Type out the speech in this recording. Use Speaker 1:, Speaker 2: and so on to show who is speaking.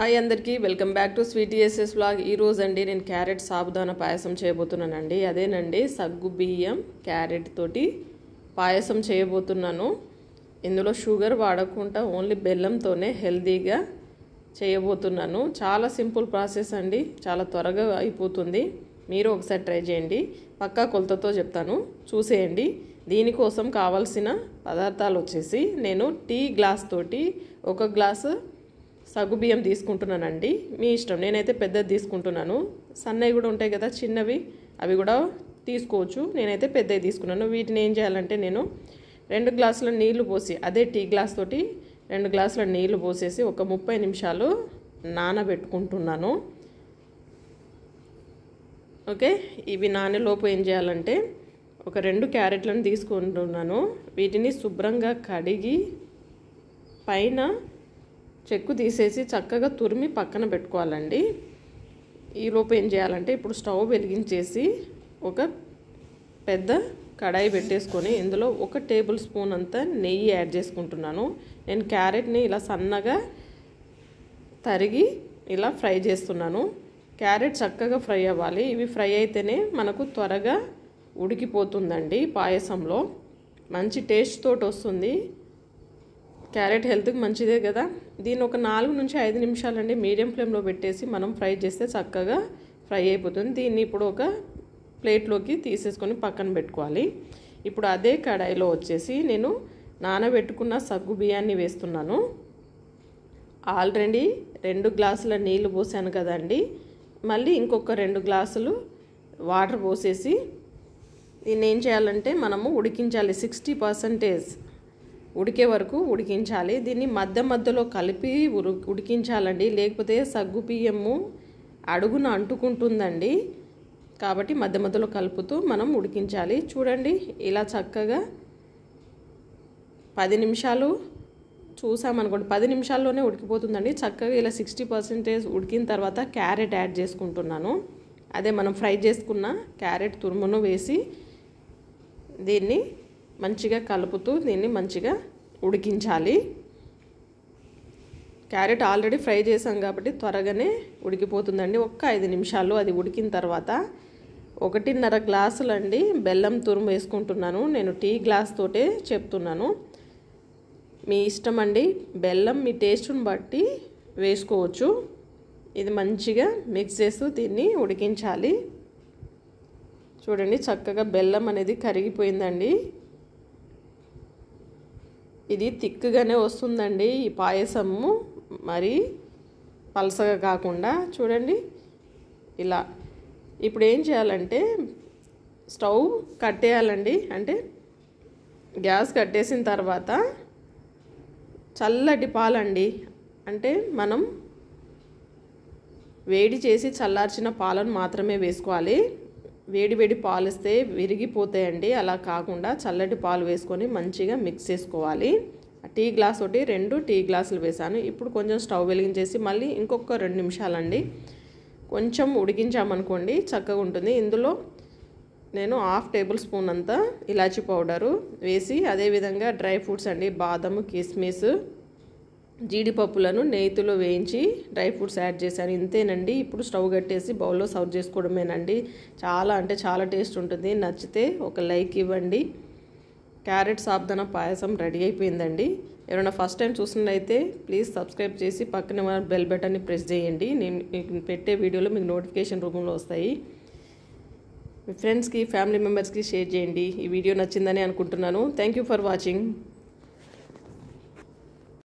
Speaker 1: hi అందరికీ welcome back to స్వీటీఎస్ఎస్ blog ఈరోజు అండి నేను క్యారెట్ సాబుదాన పాయసం చేయబోతున్నానండి అదేనండి సగ్గు బియ్యం క్యారెట్ తోటి పాయసం చేయబోతున్నాను ఇందులో షుగర్ వాడకుండా ఓన్లీ బెల్లంతోనే హెల్తీగా చేయబోతున్నాను చాలా సింపుల్ ప్రాసెస్ అండి చాలా త్వరగా అయిపోతుంది మీరు ఒకసారి ట్రై చేయండి పక్కా కొలతతో చెప్తాను చూసేయండి దీనికోసం కావాల్సిన పదార్థాలు వచ్చేసి నేను టీ గ్లాస్ తోటి ఒక గ్లాసు బియ్యం తీసుకుంటున్నానండి మీ ఇష్టం నేనైతే పెద్దది తీసుకుంటున్నాను సన్నవి కూడా ఉంటాయి కదా చిన్నవి అవి కూడా తీసుకోవచ్చు నేనైతే పెద్దవి తీసుకున్నాను వీటిని ఏం చేయాలంటే నేను రెండు గ్లాసుల నీళ్లు పోసి అదే టీ గ్లాస్ తోటి రెండు గ్లాసుల నీళ్లు పోసేసి ఒక ముప్పై నిమిషాలు నానబెట్టుకుంటున్నాను ఓకే ఇవి నానేలోపు ఏం చేయాలంటే ఒక రెండు క్యారెట్లను తీసుకుంటున్నాను వీటిని శుభ్రంగా కడిగి పైన చెక్కు తీసేసి చక్కగా తురిమి పక్కన పెట్టుకోవాలండి ఈలోపు ఏం చేయాలంటే ఇప్పుడు స్టవ్ వెలిగించేసి ఒక పెద్ద కడాయి పెట్టేసుకొని ఇందులో ఒక టేబుల్ స్పూన్ అంతా నెయ్యి యాడ్ చేసుకుంటున్నాను నేను క్యారెట్ని ఇలా సన్నగా తరిగి ఇలా ఫ్రై చేస్తున్నాను క్యారెట్ చక్కగా ఫ్రై అవ్వాలి ఇవి ఫ్రై అయితేనే మనకు త్వరగా ఉడికిపోతుందండి పాయసంలో మంచి టేస్ట్ తోటి వస్తుంది క్యారెట్ హెల్త్కి మంచిదే కదా దీన్ని ఒక నాలుగు నుంచి ఐదు నిమిషాలండి మీడియం ఫ్లేమ్లో పెట్టేసి మనం ఫ్రై చేస్తే చక్కగా ఫ్రై అయిపోతుంది దీన్ని ఇప్పుడు ఒక ప్లేట్లోకి తీసేసుకొని పక్కన పెట్టుకోవాలి ఇప్పుడు అదే కడాయిలో వచ్చేసి నేను నానబెట్టుకున్న సగ్గు బియ్యాన్ని వేస్తున్నాను ఆల్రెడీ రెండు గ్లాసుల నీళ్ళు పోసాను కదండి మళ్ళీ ఇంకొక రెండు గ్లాసులు వాటర్ పోసేసి దీన్ని ఏం చేయాలంటే మనము ఉడికించాలి సిక్స్టీ పర్సంటేజ్ ఉడికే వరకు ఉడికించాలి దీన్ని మధ్య మధ్యలో కలిపి ఉడికించాలండి లేకపోతే సగ్గు బియ్యము అడుగున అంటుకుంటుందండి కాబట్టి మధ్య మధ్యలో కలుపుతూ మనం ఉడికించాలి చూడండి ఇలా చక్కగా పది నిమిషాలు చూసామనుకోండి పది నిమిషాల్లోనే ఉడికిపోతుందండి చక్కగా ఇలా సిక్స్టీ పర్సెంటేజ్ ఉడికిన తర్వాత క్యారెట్ యాడ్ చేసుకుంటున్నాను అదే మనం ఫ్రై చేసుకున్న క్యారెట్ తురుమును వేసి దీన్ని మంచిగా కలుపుతూ దీన్ని మంచిగా ఉడికించాలి క్యారెట్ ఆల్రెడీ ఫ్రై చేసాం కాబట్టి త్వరగానే ఉడికిపోతుందండి ఒక్క ఐదు నిమిషాలు అది ఉడికిన తర్వాత ఒకటిన్నర గ్లాసులండి బెల్లం తురుము వేసుకుంటున్నాను నేను టీ గ్లాస్ తోటే చెప్తున్నాను మీ ఇష్టం అండి బెల్లం మీ టేస్ట్ని బట్టి వేసుకోవచ్చు ఇది మంచిగా మిక్స్ చేస్తూ దీన్ని ఉడికించాలి చూడండి చక్కగా బెల్లం అనేది కరిగిపోయిందండి ఇది తిక్కుగానే వస్తుందండి ఈ పాయసము మరి పలసగా కాకుండా చూడండి ఇలా ఇప్పుడు ఏం చేయాలంటే స్టవ్ కట్టేయాలండి అంటే గ్యాస్ కట్టేసిన తర్వాత చల్లటి పాలండి అంటే మనం వేడి చేసి చల్లార్చిన పాలను మాత్రమే వేసుకోవాలి వేడివేడి పాలు ఇస్తే విరిగిపోతాయండి అలా కాకుండా చల్లటి పాలు వేసుకొని మంచిగా మిక్స్ చేసుకోవాలి టీ గ్లాస్ ఒకటి రెండు టీ గ్లాసులు వేసాను ఇప్పుడు కొంచెం స్టవ్ వెలిగించేసి మళ్ళీ ఇంకొక రెండు నిమిషాలండి కొంచెం ఉడికించామనుకోండి చక్కగా ఉంటుంది ఇందులో నేను హాఫ్ టేబుల్ స్పూన్ అంతా ఇలాచీ పౌడరు వేసి అదేవిధంగా డ్రై ఫ్రూట్స్ అండి బాదము కిస్మిస్ జీడిపప్పులను నేతిలో వేయించి డ్రై ఫ్రూట్స్ యాడ్ చేశాను ఇంతేనండి ఇప్పుడు స్టవ్ కట్టేసి బౌల్లో సర్వ్ చేసుకోవడమేనండి చాలా అంటే చాలా టేస్ట్ ఉంటుంది నచ్చితే ఒక లైక్ ఇవ్వండి క్యారెట్ సాబ్దన పాయసం రెడీ అయిపోయిందండి ఎవరైనా ఫస్ట్ టైం చూసినట్లయితే ప్లీజ్ సబ్స్క్రైబ్ చేసి పక్కన మన బెల్ బటన్ని ప్రెస్ చేయండి నేను మీకు పెట్టే వీడియోలో మీకు నోటిఫికేషన్ రూపంలో వస్తాయి మీ ఫ్రెండ్స్కి ఫ్యామిలీ మెంబర్స్కి షేర్ చేయండి ఈ వీడియో నచ్చిందని అనుకుంటున్నాను థ్యాంక్ యూ ఫర్ వాచింగ్